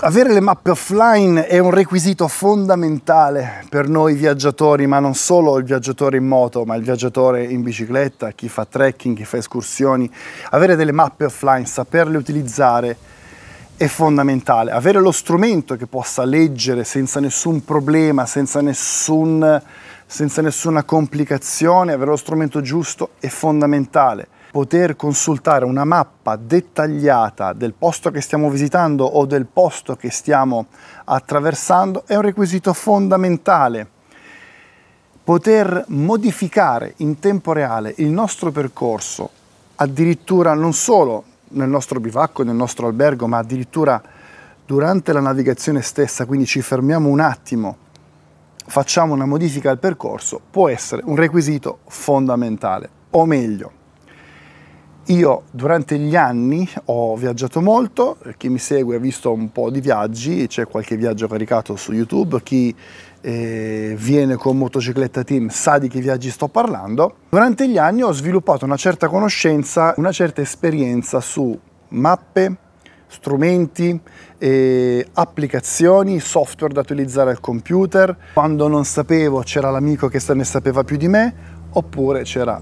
Avere le mappe offline è un requisito fondamentale per noi viaggiatori, ma non solo il viaggiatore in moto, ma il viaggiatore in bicicletta, chi fa trekking, chi fa escursioni. Avere delle mappe offline, saperle utilizzare è fondamentale. Avere lo strumento che possa leggere senza nessun problema, senza, nessun, senza nessuna complicazione, avere lo strumento giusto è fondamentale poter consultare una mappa dettagliata del posto che stiamo visitando o del posto che stiamo attraversando è un requisito fondamentale. Poter modificare in tempo reale il nostro percorso, addirittura non solo nel nostro bivacco, nel nostro albergo, ma addirittura durante la navigazione stessa, quindi ci fermiamo un attimo, facciamo una modifica al percorso, può essere un requisito fondamentale, o meglio, io durante gli anni ho viaggiato molto, chi mi segue ha visto un po' di viaggi, c'è qualche viaggio caricato su YouTube, chi eh, viene con motocicletta team sa di che viaggi sto parlando. Durante gli anni ho sviluppato una certa conoscenza, una certa esperienza su mappe, strumenti, eh, applicazioni, software da utilizzare al computer. Quando non sapevo c'era l'amico che ne sapeva più di me, oppure c'era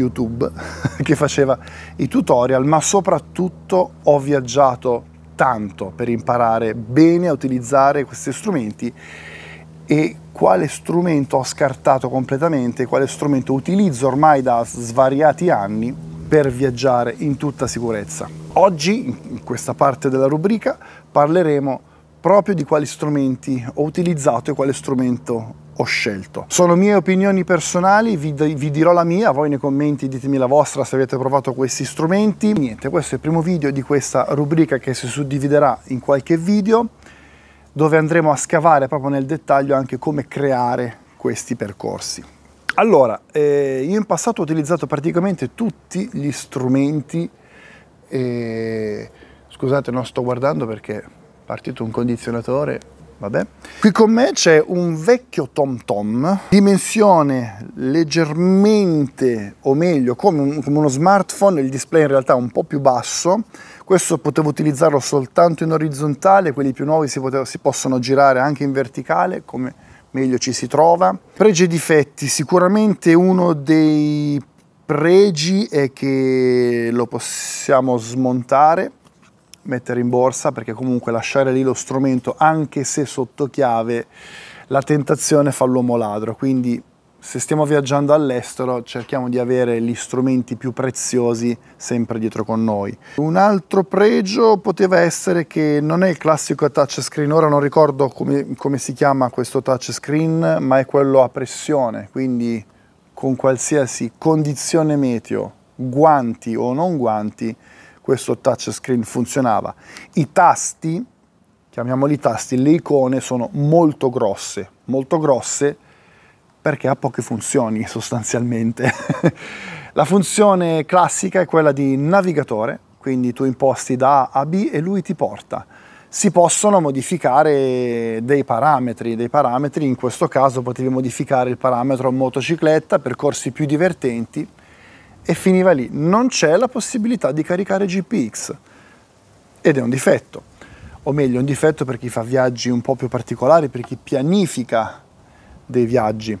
YouTube che faceva i tutorial, ma soprattutto ho viaggiato tanto per imparare bene a utilizzare questi strumenti e quale strumento ho scartato completamente, quale strumento utilizzo ormai da svariati anni per viaggiare in tutta sicurezza. Oggi, in questa parte della rubrica, parleremo proprio di quali strumenti ho utilizzato e quale strumento ho scelto. Sono mie opinioni personali, vi, vi dirò la mia, voi nei commenti ditemi la vostra se avete provato questi strumenti. Niente, questo è il primo video di questa rubrica che si suddividerà in qualche video dove andremo a scavare proprio nel dettaglio anche come creare questi percorsi. Allora, eh, io in passato ho utilizzato praticamente tutti gli strumenti, eh, scusate non sto guardando perché è partito un condizionatore, Vabbè. Qui con me c'è un vecchio Tom Tom, dimensione leggermente, o meglio, come, un, come, uno smartphone, il display in realtà è un po' più basso. Questo potevo utilizzarlo soltanto in orizzontale, quelli più nuovi si, potevo, si possono girare anche in verticale, come meglio ci si trova. Pregi e difetti, sicuramente uno dei pregi è che lo possiamo smontare mettere in borsa perché comunque lasciare lì lo strumento anche se sotto chiave la tentazione fa l'uomo ladro quindi se stiamo viaggiando all'estero cerchiamo di avere gli strumenti più preziosi sempre dietro con noi. Un altro pregio poteva essere che non è il classico touchscreen, ora non ricordo come, come si chiama questo touchscreen, ma è quello a pressione, quindi con qualsiasi condizione meteo, guanti o non guanti, questo touchscreen funzionava. I tasti, chiamiamoli tasti, le icone sono molto grosse, molto grosse perché ha poche funzioni sostanzialmente. La funzione classica è quella di navigatore, quindi tu imposti da A a B e lui ti porta. Si possono modificare dei parametri, dei parametri in questo caso potevi modificare il parametro motocicletta, percorsi più divertenti, e finiva lì. Non c'è la possibilità di caricare GPX ed è un difetto, o meglio un difetto per chi fa viaggi un po' più particolari, per chi pianifica dei viaggi.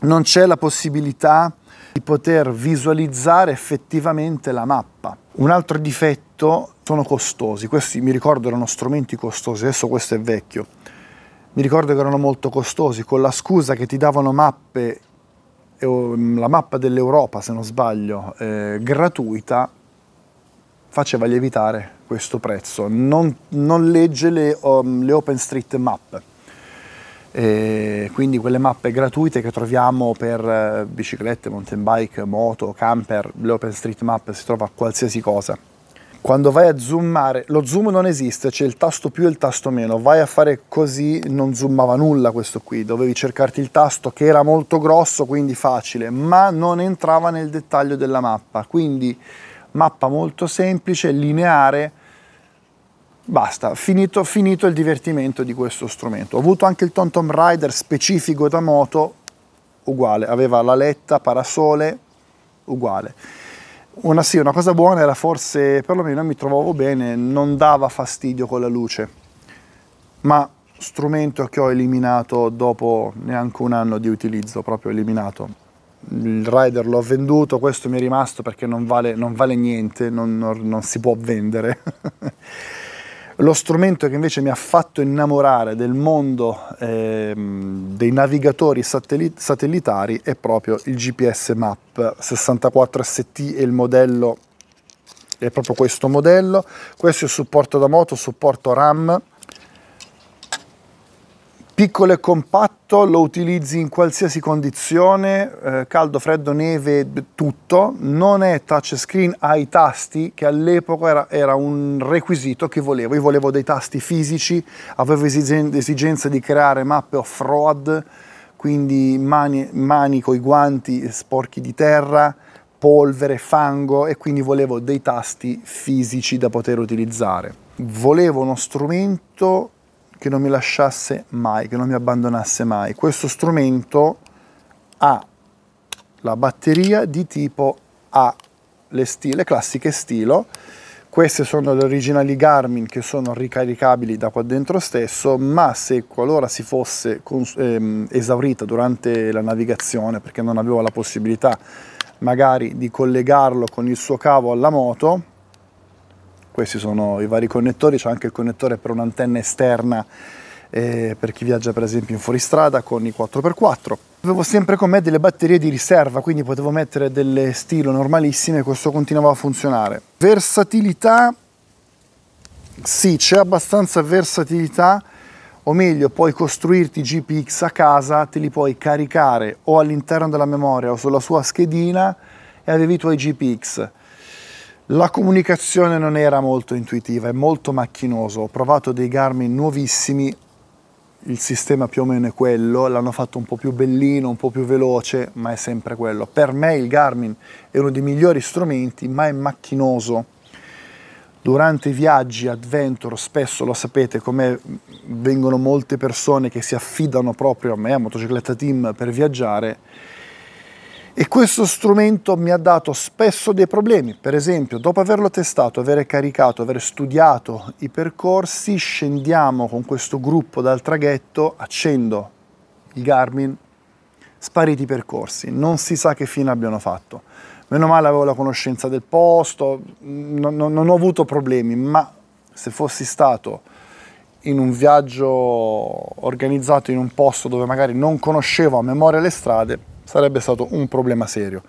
Non c'è la possibilità di poter visualizzare effettivamente la mappa. Un altro difetto sono costosi, questi mi ricordo erano strumenti costosi, adesso questo è vecchio. Mi ricordo che erano molto costosi, con la scusa che ti davano mappe Mm, la mappa dell'Europa, se non sbaglio, eh, gratuita, faceva lievitare questo prezzo. Non, non legge le, um, le Map. eh, quindi quelle mappe gratuite che troviamo per eh, biciclette, mountain bike, moto, camper, le open street map si trova a qualsiasi cosa quando vai a zoomare, lo zoom non esiste, c'è il tasto più e il tasto meno, vai a fare così non zoomava nulla questo qui, dovevi cercarti il tasto che era molto grosso, quindi facile, ma non entrava nel dettaglio della mappa, quindi mappa molto semplice, lineare, basta, finito, finito il divertimento di questo strumento. Ho avuto anche il Tom Tom Rider specifico da moto, uguale, aveva l'aletta, parasole, uguale una, sì, una cosa buona era forse, perlomeno mi trovavo bene, non dava fastidio con la luce, ma strumento che ho eliminato dopo neanche un anno di utilizzo, proprio eliminato. Il rider l'ho venduto, questo mi è rimasto perché non vale, non vale niente, non, non, non si può vendere. Lo strumento che invece mi ha fatto innamorare del mondo eh, dei navigatori satellit satellitari è proprio il GPS Map 64ST e il modello è proprio questo modello. Questo è il supporto da moto, supporto RAM, piccolo e compatto, lo utilizzi in qualsiasi condizione, eh, caldo, freddo, neve, tutto, non è touchscreen, ha i tasti che all'epoca era, era, un requisito che volevo, io volevo dei tasti fisici, avevo esigenza di creare mappe off-road, quindi mani, mani con i guanti sporchi di terra, polvere, fango e quindi volevo dei tasti fisici da poter utilizzare. Volevo uno strumento che non mi lasciasse mai, che non mi abbandonasse mai. Questo strumento ha la batteria di tipo A, le, stile, le classiche stilo, queste sono le originali Garmin che sono ricaricabili da qua dentro stesso ma se qualora si fosse ehm, esaurita durante la navigazione perché non avevo la possibilità magari di collegarlo con il suo cavo alla moto questi sono i vari connettori, c'è anche il connettore per un'antenna esterna eh, per chi viaggia per esempio in fuoristrada con i 4x4. Avevo sempre con me delle batterie di riserva, quindi potevo mettere delle stilo normalissime e questo continuava a funzionare. Versatilità, sì, c'è abbastanza versatilità, o meglio puoi costruirti GPX a casa, te li puoi caricare o all'interno della memoria o sulla sua schedina e avevi i tuoi GPX. La comunicazione non era molto intuitiva, è molto macchinoso. Ho provato dei Garmin nuovissimi, il sistema più o meno è quello, l'hanno fatto un po' più bellino, un po' più veloce, ma è sempre quello. Per me il Garmin è uno dei migliori strumenti, ma è macchinoso. Durante i viaggi adventure, spesso lo sapete, come vengono molte persone che si affidano proprio a me, a Motocicletta Team, per viaggiare, e questo strumento mi ha dato spesso dei problemi. Per esempio, dopo averlo testato, aver caricato, aver studiato i percorsi, scendiamo con questo gruppo dal traghetto, accendo il Garmin, spariti i percorsi, non si sa che fine abbiano fatto. Meno male avevo la conoscenza del posto, non, non, non ho avuto problemi, ma se fossi stato in un viaggio organizzato in un posto dove magari non conoscevo a memoria le strade, sarebbe stato un problema serio.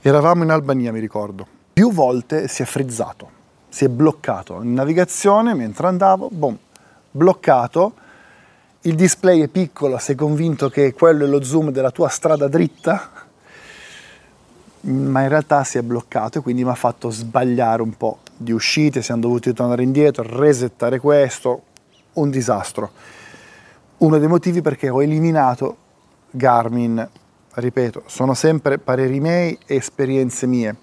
Eravamo in Albania, mi ricordo. Più volte si è frizzato, si è bloccato in navigazione mentre andavo, boom, bloccato. Il display è piccolo, sei convinto che quello è lo zoom della tua strada dritta, ma in realtà si è bloccato e quindi mi ha fatto sbagliare un po' di uscite, siamo dovuti tornare indietro, resettare questo, un disastro. Uno dei motivi perché ho eliminato Garmin ripeto, sono sempre pareri miei e esperienze mie.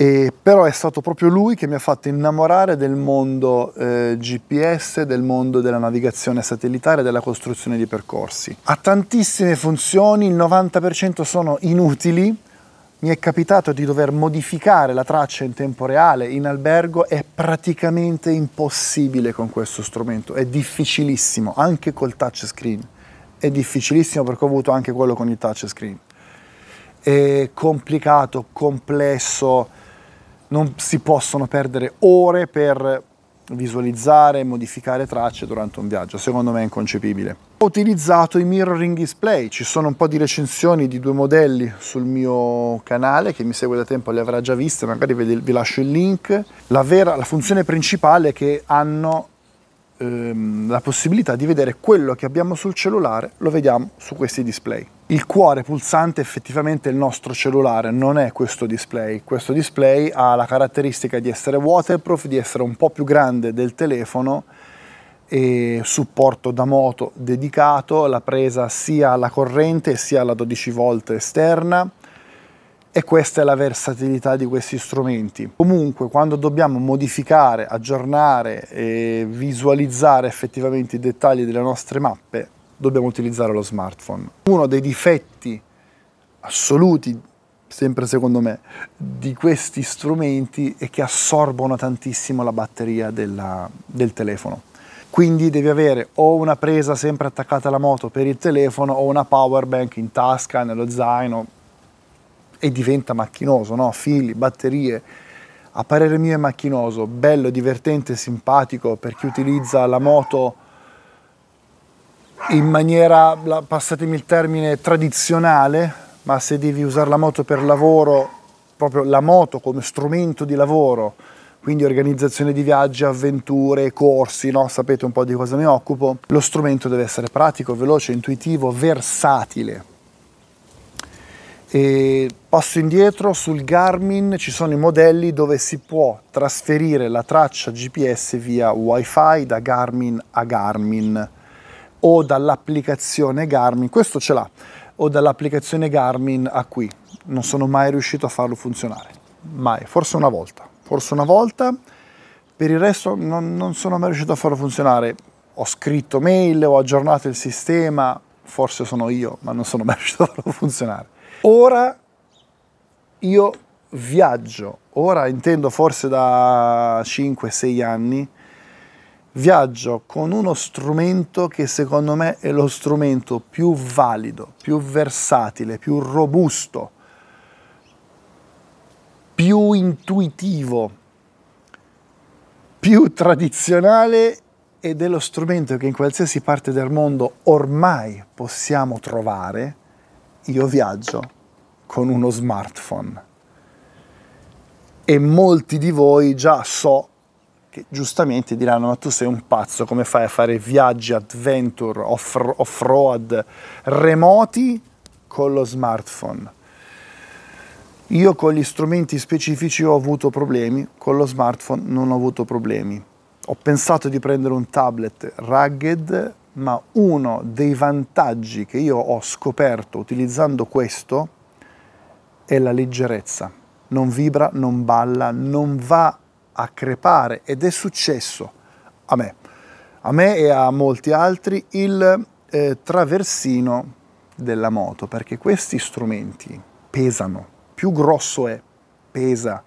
E, però è stato proprio lui che mi ha fatto innamorare del mondo eh, GPS, del mondo della navigazione satellitare, della costruzione di percorsi. Ha tantissime funzioni, il 90% sono inutili. Mi è capitato di dover modificare la traccia in tempo reale in albergo, è praticamente impossibile con questo strumento, è difficilissimo, anche col touchscreen è difficilissimo perché ho avuto anche quello con il touchscreen. È complicato, complesso, non si possono perdere ore per visualizzare e modificare tracce durante un viaggio, secondo me è inconcepibile. Ho utilizzato i mirroring display, ci sono un po' di recensioni di due modelli sul mio canale, chi mi segue da tempo le avrà già viste, magari vi, vi lascio il link. La, vera, la funzione principale è che hanno ehm, la possibilità di vedere quello che abbiamo sul cellulare, lo vediamo su questi display. Il cuore pulsante effettivamente è il nostro cellulare, non è questo display. Questo display ha la caratteristica di essere waterproof, di essere un po' più grande del telefono e supporto da moto dedicato, la presa sia alla corrente sia alla 12 volt esterna e questa è la versatilità di questi strumenti. Comunque quando dobbiamo modificare, aggiornare e visualizzare effettivamente i dettagli delle nostre mappe, dobbiamo utilizzare lo smartphone. Uno dei difetti assoluti, sempre secondo me, di questi strumenti è che assorbono tantissimo la batteria della, del telefono quindi devi avere o una presa sempre attaccata alla moto per il telefono o una power bank in tasca, nello zaino, e diventa macchinoso, no? fili, batterie. A parere mio è macchinoso, bello, divertente, simpatico per chi utilizza la moto in maniera, passatemi il termine, tradizionale, ma se devi usare la moto per lavoro, proprio la moto come strumento di lavoro, quindi organizzazione di viaggi, avventure, corsi, no? sapete un po' di cosa mi occupo, lo strumento deve essere pratico, veloce, intuitivo, versatile. E passo indietro sul Garmin ci sono i modelli dove si può trasferire la traccia GPS via wifi da Garmin a Garmin o dall'applicazione Garmin, questo ce l'ha, o dall'applicazione Garmin a qui. Non sono mai riuscito a farlo funzionare, mai, forse una volta, forse una volta, per il resto non, non sono mai riuscito a farlo funzionare. Ho scritto mail, ho aggiornato il sistema, forse sono io, ma non sono mai riuscito a farlo funzionare. Ora io viaggio, ora intendo forse da 5-6 anni, viaggio con uno strumento che secondo me è lo strumento più valido, più versatile, più robusto, più intuitivo, più tradizionale ed è lo strumento che in qualsiasi parte del mondo ormai possiamo trovare io viaggio con uno smartphone e molti di voi già so che giustamente diranno ma tu sei un pazzo, come fai a fare viaggi, adventure, off- off-road remoti con lo smartphone? Io con gli strumenti specifici ho avuto problemi, con lo smartphone non ho avuto problemi. Ho pensato di prendere un tablet rugged ma uno dei vantaggi che io ho scoperto utilizzando questo è la leggerezza. Non vibra, non balla, non va a crepare ed è successo a me. A me e a molti altri il eh, traversino della moto perché questi strumenti pesano, più grosso è, pesa,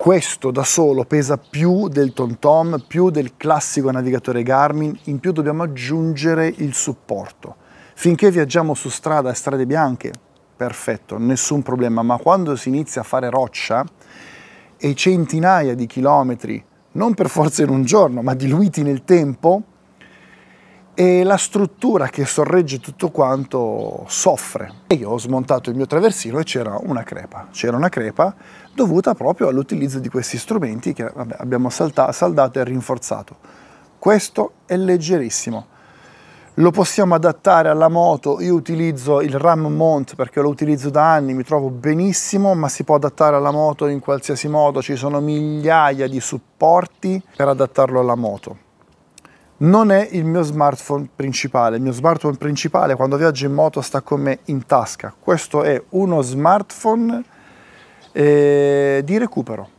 questo da solo pesa più del TomTom, più del classico navigatore Garmin, in più dobbiamo aggiungere il supporto. Finché viaggiamo su strada e strade bianche, perfetto, nessun problema, ma quando si inizia a fare roccia e centinaia di chilometri, non per forza in un giorno, ma diluiti nel tempo, e la struttura che sorregge tutto quanto soffre. E io ho smontato il mio traversino e c'era una crepa, c'era una crepa dovuta proprio all'utilizzo di questi strumenti che vabbè, abbiamo saldato e rinforzato. Questo è leggerissimo. Lo possiamo adattare alla moto, io utilizzo il Ram Mont perché lo utilizzo da anni, mi trovo benissimo, ma si può adattare alla moto in qualsiasi modo, ci sono migliaia di supporti per adattarlo alla moto non è il mio smartphone principale. Il mio smartphone principale quando viaggio in moto sta con me in tasca. Questo è uno smartphone eh, di recupero.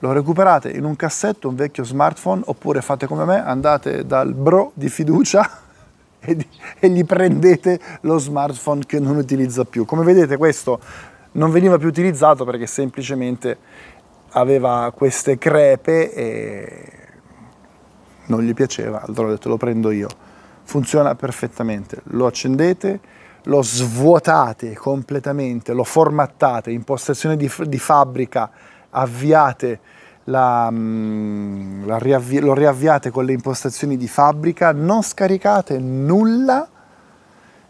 Lo recuperate in un cassetto, un vecchio smartphone, oppure fate come me, andate dal bro di fiducia e, di, e gli prendete lo smartphone che non utilizza più. Come vedete questo non veniva più utilizzato perché semplicemente aveva queste crepe e non gli piaceva, allora ho detto lo prendo io. Funziona perfettamente, lo accendete, lo svuotate completamente, lo formattate, impostazione di, di fabbrica, avviate la, mm, la riavvi lo riavviate con le impostazioni di fabbrica, non scaricate nulla,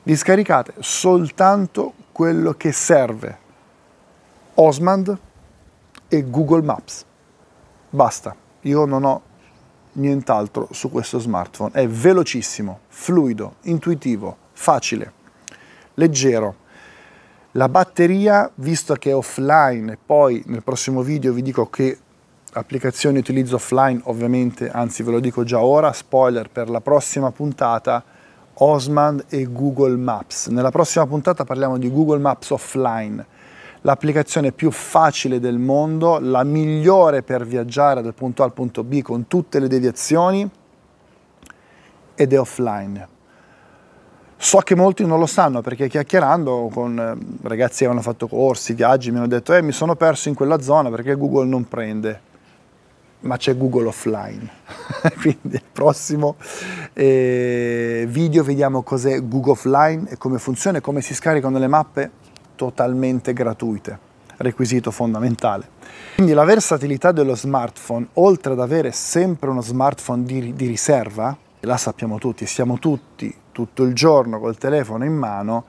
vi scaricate soltanto quello che serve. Osmand e Google Maps. Basta, io non ho nient'altro su questo smartphone. È velocissimo, fluido, intuitivo, facile, leggero. La batteria, visto che è offline, e poi nel prossimo video vi dico che applicazioni utilizzo offline, ovviamente, anzi ve lo dico già ora, spoiler per la prossima puntata, Osman e Google Maps. Nella prossima puntata parliamo di Google Maps offline l'applicazione più facile del mondo, la migliore per viaggiare dal punto A al punto B con tutte le deviazioni ed è offline. So che molti non lo sanno perché chiacchierando con eh, ragazzi che avevano fatto corsi, viaggi, mi hanno detto eh, mi sono perso in quella zona perché Google non prende, ma c'è Google offline. Quindi il prossimo eh, video vediamo cos'è Google offline e come funziona e come si scaricano le mappe totalmente gratuite, requisito fondamentale. Quindi la versatilità dello smartphone, oltre ad avere sempre uno smartphone di, di riserva, la sappiamo tutti, siamo tutti tutto il giorno col telefono in mano,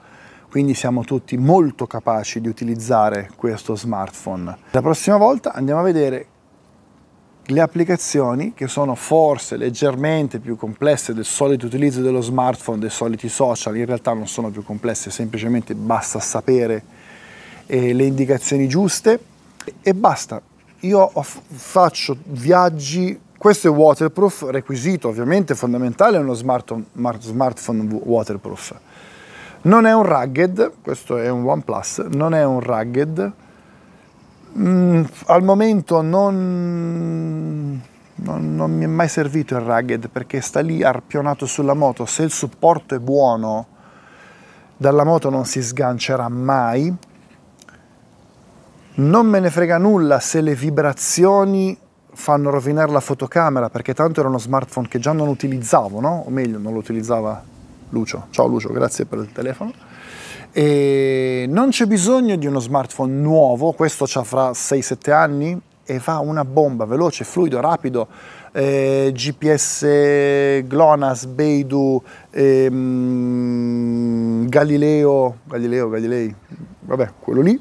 quindi siamo tutti molto capaci di utilizzare questo smartphone. La prossima volta andiamo a vedere le applicazioni che sono forse leggermente più complesse del solito utilizzo dello smartphone, dei soliti social, in realtà non sono più complesse, semplicemente basta sapere eh, le indicazioni giuste e basta. Io faccio viaggi, questo è waterproof, requisito ovviamente fondamentale, è uno smartphone, smartphone waterproof. Non è un rugged, questo è un OnePlus, non è un rugged, Mm, al momento non, non, non, mi è mai servito il rugged perché sta lì arpionato sulla moto, se il supporto è buono dalla moto non si sgancerà mai. Non me ne frega nulla se le vibrazioni fanno rovinare la fotocamera perché tanto era uno smartphone che già non utilizzavo, no? O meglio, non lo utilizzava Lucio. Ciao Lucio, grazie per il telefono. E non c'è bisogno di uno smartphone nuovo, questo c'ha fra 6-7 anni e fa una bomba, veloce, fluido, rapido, eh, GPS, GLONASS, Beidou, ehm, Galileo, Galileo, Galilei, vabbè, quello lì.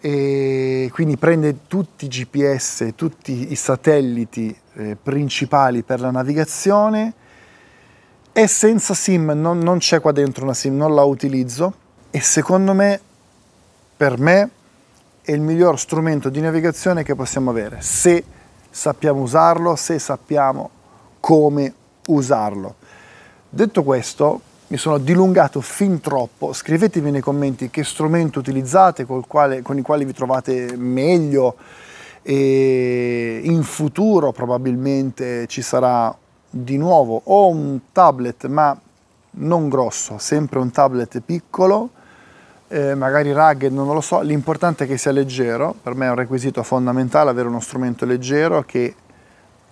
E quindi prende tutti i GPS, tutti i satelliti eh, principali per la navigazione. È senza SIM, non, non c'è qua dentro una SIM, non la utilizzo e secondo me, per me, è il miglior strumento di navigazione che possiamo avere, se sappiamo usarlo, se sappiamo come usarlo. Detto questo, mi sono dilungato fin troppo, scrivetemi nei commenti che strumento utilizzate, quale, con i quali vi trovate meglio e in futuro probabilmente ci sarà di nuovo o un tablet ma non grosso, sempre un tablet piccolo eh, magari rugged, non lo so, l'importante è che sia leggero, per me è un requisito fondamentale avere uno strumento leggero che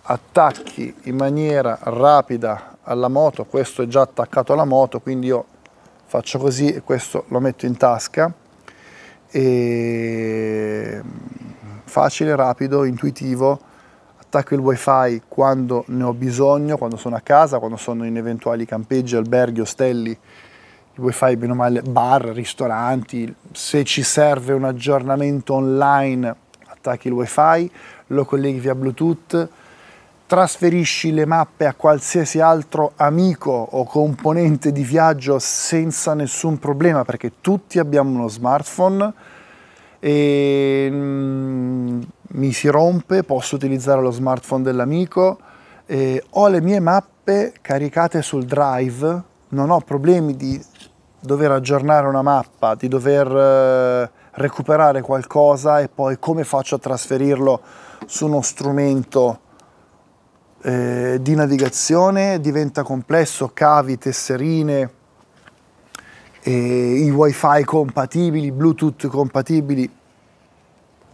attacchi in maniera rapida alla moto, questo è già attaccato alla moto, quindi io faccio così e questo lo metto in tasca, e mm, facile, rapido, intuitivo, attacco il wifi quando ne ho bisogno, quando sono a casa, quando sono in eventuali campeggi, alberghi, ostelli, dove fai bene o male bar, ristoranti, se ci serve un aggiornamento online attacchi il wifi, lo colleghi via bluetooth, trasferisci le mappe a qualsiasi altro amico o componente di viaggio senza nessun problema perché tutti abbiamo uno smartphone e mm, mi si rompe, posso utilizzare lo smartphone dell'amico, ho le mie mappe caricate sul drive, non ho problemi di dover aggiornare una mappa, di dover eh, recuperare qualcosa e poi come faccio a trasferirlo su uno strumento eh, di navigazione diventa complesso, cavi, tesserine, eh, i wifi compatibili, bluetooth compatibili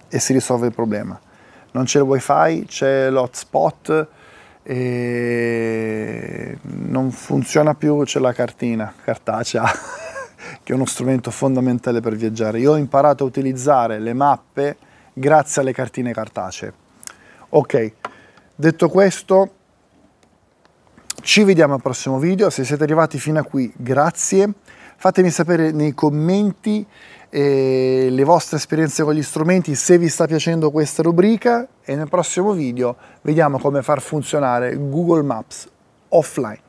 e si risolve il problema. Non c'è il wifi, c'è l'hotspot, eh, non funziona più, c'è la cartina cartacea. che è uno strumento fondamentale per viaggiare. Io ho imparato a utilizzare le mappe grazie alle cartine cartacee. Ok, detto questo, ci vediamo al prossimo video. Se siete arrivati fino a qui, grazie. Fatemi sapere nei commenti eh, le vostre esperienze con gli strumenti, se vi sta piacendo questa rubrica e nel prossimo video vediamo come far funzionare Google Maps offline.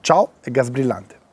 Ciao e gas brillante!